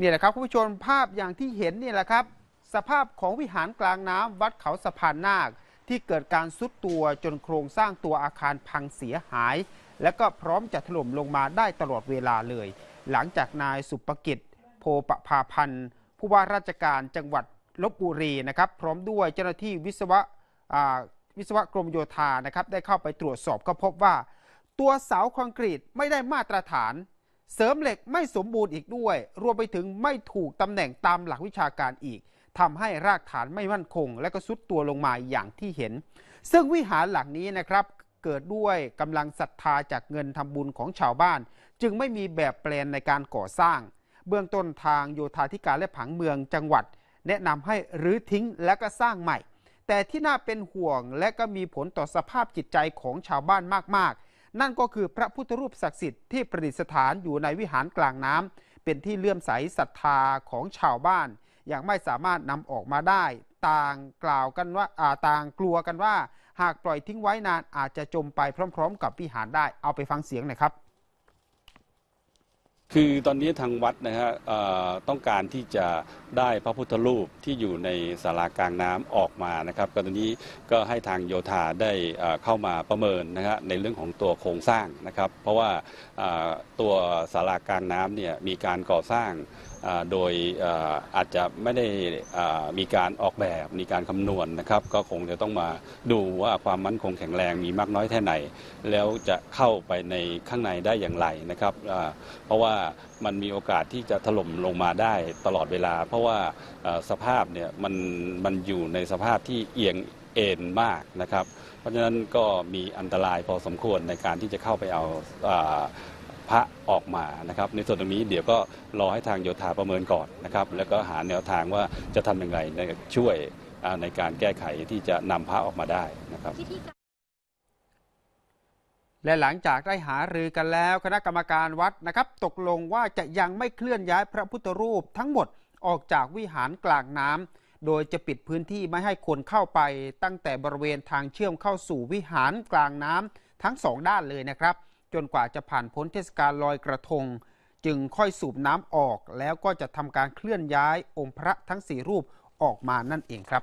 นี่แหละครับคุณผู้ชมภาพอย่างที่เห็นนี่แหละครับสภาพของวิหารกลางน้ำวัดเขาสะพานนาค ที่เกิดการซุดตัวจนโครงสร้างตัวอาคารพังเสียหาย และก็พร้อมจะถล่มลงมาได้ตลอดเวลาเลย หลังจากนายสุปกิจโพปภาพันธ์ผู้ว่าราชการจังหวัดลบบุรีนะครับ พร้อมด้วยเจ้าหน้าที่วิศวะวิศวกรมโยธานะครับได้เข้าไปตรวจสอบก็พบว่า ตัวเสาคอนกรีตไม่ได้มาตรฐานเสริมเหล็กไม่สมบูรณ์อีกด้วย รวมไปถึงไม่ถูกตำแหน่งตามหลักวิชาการอีก ทำให้รากฐานไม่มั่นคง และก็ซุดตัวลงมาอย่างที่เห็น ซึ่งวิหารหลังนี้นะครับ เกิดด้วยกำลังศรัทธาจากเงินทำบุญของชาวบ้าน จึงไม่มีแบบแปลนในการก่อสร้าง เบื้องต้นทางโยธาธิการและผังเมืองจังหวัด แนะนำให้รื้อทิ้งและก็สร้างใหม่ แต่ที่น่าเป็นห่วงและก็มีผลต่อสภาพจิตใจของชาวบ้านมากนั่นก็คือพระพุทธรูปศักดิ์สิทธิ์ที่ประดิษฐานอยู่ในวิหารกลางน้ำ เป็นที่เลื่อมใสศรัทธาของชาวบ้านยังไม่สามารถนำออกมาได้ ต่างกล่าวกันว่าาต่างกลัวกันว่า หากปล่อยทิ้งไว้นานอาจจะจมไปพร้อมๆกับวิหารได้เอาไปฟังเสียงหน่อยครับคือตอนนี้ทางวัดนะฮะต้องการที่จะได้พระพุทธรูปที่อยู่ในสารากลางน้ำออกมานะครับก็ตอนนี้ก็ให้ทางโยธาได้เข้ามาประเมินนะฮะในเรื่องของตัวโครงสร้างนะครับเพราะว่าตัวสารากลางน้ำเนี่ยมีการก่อสร้างโดยอาจจะไม่ได้มีการออกแบบ มีการคำนวณนนะครับ ก็คงจะต้องมาดูว่าความมั่นคงแข็งแรง มีมากน้อยแค่ไหน แล้วจะเข้าไปในข้างในได้อย่างไรนะครับเพราะว่ามันมีโอกาสที่จะถล่มลงมาได้ตลอดเวลา เพราะว่าสภาพเนี่ยมันมันอยู่ในสภาพที่เอียงเอ็นมากนะครับ เพราะฉะนั้นก็มีอันตรายพอสมควรในการที่จะเข้าไปเอาพระออกมานะครับ ในส่วนตรงนี้เดี๋ยวก็รอให้ทางโยธาประเมินก่อนนะครับ แล้วก็หาแนวทางว่าจะทำอย่างไรในช่วยในการแก้ไขที่จะนำพระออกมาได้นะครับ และหลังจากได้หารือกันแล้ว คณะกรรมการวัดนะครับ ตกลงว่าจะยังไม่เคลื่อนย้ายพระพุทธรูปทั้งหมดออกจากวิหารกลางน้ำโดยจะปิดพื้นที่ไม่ให้คนเข้าไปตั้งแต่บริเวณทางเชื่อมเข้าสู่วิหารกลางน้ำทั้งสองด้านเลยนะครับจนกว่าจะผ่านพ้นเทศกาลลอยกระทง จึงค่อยสูบน้ำออกแล้วก็จะทำการเคลื่อนย้าย องค์พระทั้งสี่รูปออกมานั่นเองครับ